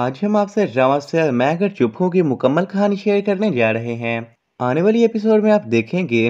आज हम आपसे ड्रामा से मैं अगर चुप की मुकम्मल कहानी शेयर करने जा रहे हैं आने वाली एपिसोड में आप देखेंगे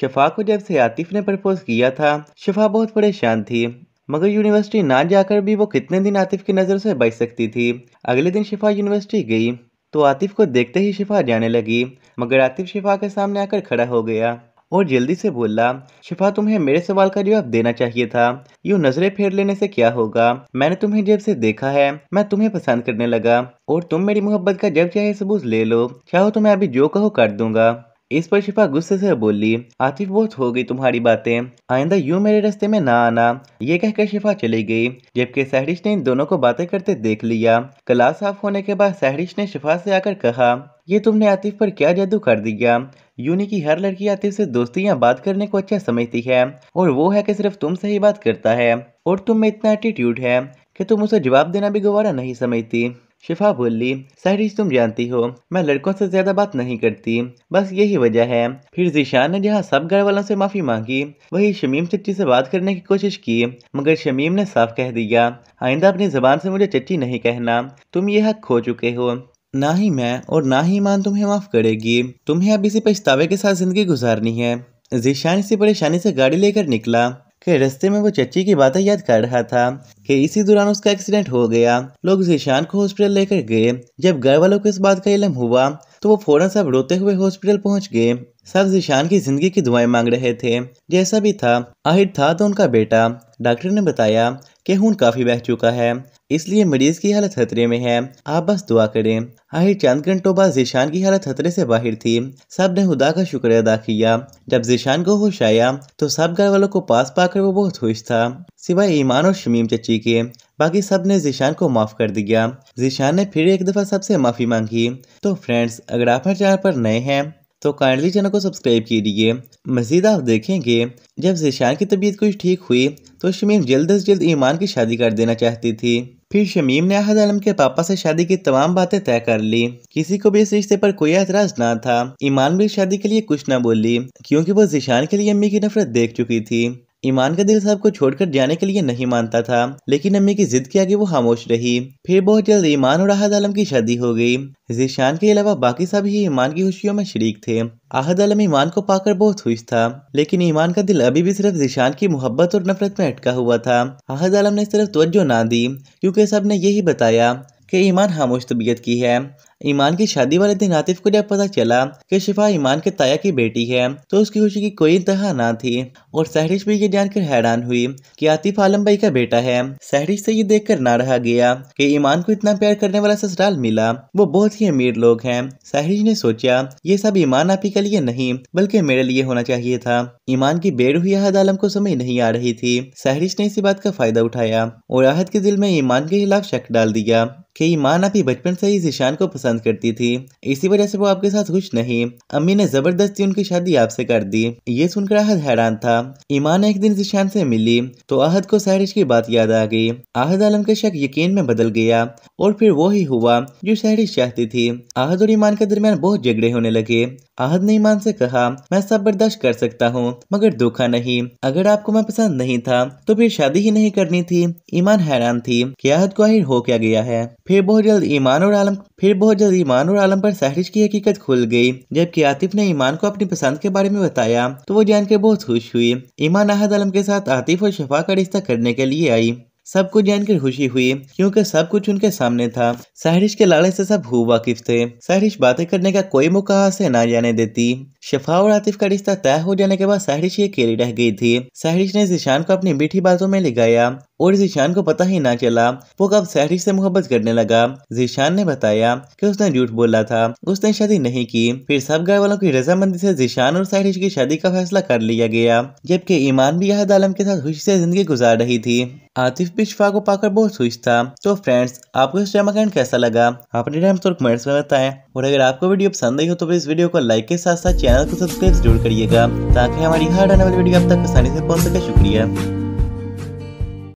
शफा को जब से आतिफ ने प्रपोज किया था शफा बहुत परेशान थी मगर यूनिवर्सिटी ना जाकर भी वो कितने दिन आतिफ की नज़र से बच सकती थी अगले दिन शिफा यूनिवर्सिटी गई तो आतिफ को देखते ही शिफा जाने लगी मगर आतिफ शिफा के सामने आकर खड़ा हो गया और जल्दी से बोला शिफा तुम्हें मेरे सवाल का जवाब देना चाहिए था यूँ नजरें फेर लेने से क्या होगा मैंने तुम्हें जब से देखा है मैं तुम्हें पसंद करने लगा और तुम मेरी मोहब्बत का जब चाहे सबूत ले लो चाहो तो मैं अभी जो कहो कर दूंगा इस पर शिफा गुस्से से बोली आतिफ बहुत हो गई तुम्हारी बातें आइंदा यूं मेरे रास्ते में ना आना ये कहकर शिफा चली गई जबकि सहरिश ने इन दोनों को बातें करते देख लिया क्लास साफ होने के बाद सहरिश ने शिफा से आकर कहा ये तुमने आतिफ पर क्या जादू कर दिया यूनी की हर लड़की आतिफ से दोस्ती या बात करने को अच्छा समझती है और वो है कि सिर्फ तुम से ही बात करता है और तुम में इतना एटीट्यूड है कि तुम उसे जवाब देना भी गवारा नहीं समझती शिफा बोली सहरीज तुम जानती हो मैं लड़कों से ज्यादा बात नहीं करती बस यही वजह है फिर जीशान ने जहाँ सब घर वालों से माफी मांगी वही शमीम चच्ची से बात करने की कोशिश की मगर शमीम ने साफ कह दिया आइंदा अपनी जबान से मुझे चच्ची नहीं कहना तुम ये हक खो चुके हो ना ही मैं और ना ही ईमान तुम्हें माफ़ करेगी तुम्हें अब इसी पछतावे के साथ ज़िंदगी गुजारनी है जीशान इसी परेशानी से गाड़ी लेकर निकला के रस्ते में वो चची की बातें याद कर रहा था कि इसी दौरान उसका एक्सीडेंट हो गया लोग जीशान को हॉस्पिटल लेकर गए जब घर वालों को इस बात का इलम हुआ तो वो फौरन सब रोते हुए हॉस्पिटल पहुंच गए सब जीशान की जिंदगी की दुआएं मांग रहे थे जैसा भी था आहिर था तो उनका बेटा डॉक्टर ने बताया कि खून काफी बह चुका है इसलिए मरीज की हालत खतरे में है आप बस दुआ करें आखिर चंद घंटों बाद जिशान की हालत खतरे से बाहर थी सब ने खुदा का शुक्र अदा किया जब जिशान को होश आया तो सब घर वालों को पास पाकर वो बहुत खुश था सिवाय ईमान और शमीम चची के बाकी सब ने जिशान को माफ़ कर दिया जिशान ने फिर एक दफ़ा सबसे माफ़ी मांगी तो फ्रेंड्स अगर आप हर चैनल पर नए हैं तो काइंडली चैनल को सब्सक्राइब कीजिए मजीद आप देखेंगे जब जिशान की तबीयत कुछ ठीक हुई तो शमीम जल्द अज जल्द ईमान की शादी कर देना चाहती थी फिर शमीम ने अहद आलम के पापा से शादी की तमाम बातें तय कर ली किसी को भी इस रिश्ते पर कोई एतराज ना था ईमान भी शादी के लिए कुछ ना बोली क्योंकि वो जिशान के लिए अम्मी की नफरत देख चुकी थी ईमान का दिल साहब को छोड़कर जाने के लिए नहीं मानता था लेकिन अम्मी की जिद के आगे वो खामोश रही फिर बहुत जल्द ईमान और आहद आलम की शादी हो गई जीशान के अलावा बाकी सभी ईमान की खुशियों में शरीक थे आहद आलम ईमान को पाकर बहुत खुश था लेकिन ईमान का दिल अभी भी सिर्फ जीशान की मोहब्बत और नफरत में अटका हुआ था आहद आलम ने सिर्फ तवज्जो ना दी क्योंकि सब ने यही बताया कि ईमान खामोश तबीयत की है ईमान की शादी वाले दिन आतिफ को जब पता चला कि शिफा ईमान के ताया की बेटी है तो उसकी खुशी की कोई इंतहा ना थी और सहरिश भी ये जानकर हैरान हुई कि आतिफ आलम भाई का बेटा है सहरिश से ये देखकर ना रहा गया कि ईमान को इतना प्यार करने वाला ससुराल मिला वो बहुत ही अमीर लोग हैं सहरिश ने सोचा ये सब ईमान आप के लिए नहीं बल्कि मेरे लिए होना चाहिए था ईमान की बेड़ हुई अहद आलम को समझ नहीं आ रही थी सहरिश ने इसी बात का फायदा उठाया और अहद के दिल में ईमान के खिलाफ शक डाल दिया कि ईमान अभी बचपन से ही जीशान को पसंद करती थी इसी वजह से वो आपके साथ खुश नहीं अम्मी ने जबरदस्ती उनकी शादी आपसे कर दी ये सुनकर आहद हैरान था ईमान एक दिन जीशान से मिली तो अहद को सहरिश की बात याद आ गई अहद आलम का शक यकीन में बदल गया और फिर वो ही हुआ जो सहरिश चाहती थी अहद और ईमान के दरमियान बहुत झगड़े होने लगे आहद ने ईमान से कहा मैं सब बर्दाश्त कर सकता हूँ मगर धोखा नहीं अगर आपको मैं पसंद नहीं था तो फिर शादी ही नहीं करनी थी ईमान हैरान थी कि आहद को आहिर हो क्या गया है फिर बहुत जल्द ईमान और आलम फिर बहुत जल्द ईमान और आलम पर सहरिश की हकीकत खुल गई जबकि आतिफ ने ईमान को अपनी पसंद के बारे में बताया तो वो जान के बहुत खुश हुई ईमान अहद आलम के साथ आतिफ और शफा का रिश्ता करने के लिए आई सब कुछ जानकर खुशी हुई क्योंकि सब कुछ उनके सामने था सहरिश के लाड़े से सब हु वाकिफ थे सहरिश बातें करने का कोई मौका से ना जाने देती शफा और आतिफ का रिश्ता तय हो जाने के बाद सहरिश ये अकेली रह गई थी सहरिश ने जिशान को अपनी मीठी बातों में लिखाया और जीशान को पता ही ना चला वो कब सहरी से मोहब्बत करने लगा जीशान ने बताया कि उसने झूठ बोला था उसने शादी नहीं की फिर सब घर वालों की रजामंदी से जीशान और सहरिश की शादी का फैसला कर लिया गया जबकि ईमान भी अहद आलम के साथ खुशी से जिंदगी गुजार रही थी आतिफ भी शिफा को पाकर बहुत खुश था तो फ्रेंड्स आपको इस ड्रामा कांड कैसा लगा अपने टाइम तो कमेंट्स में बताएं और अगर आपको वीडियो पसंद आई हो तो इस वीडियो को लाइक के साथ साथ चैनल को सब्सक्राइब जरूर करिएगा ताकि हमारी हर आने वाली वीडियो आप तक आसानी से पहुंच सके शुक्रिया